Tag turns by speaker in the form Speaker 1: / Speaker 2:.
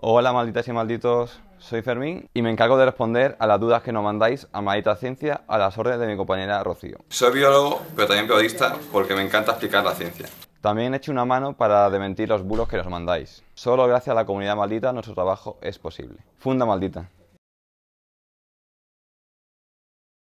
Speaker 1: Hola malditas y malditos, soy Fermín y me encargo de responder a las dudas que nos mandáis a Maldita Ciencia a las órdenes de mi compañera Rocío. Soy biólogo, pero también periodista porque me encanta explicar la ciencia. También he hecho una mano para dementir los bulos que nos mandáis. Solo gracias a la comunidad maldita
Speaker 2: nuestro trabajo es posible. Funda maldita.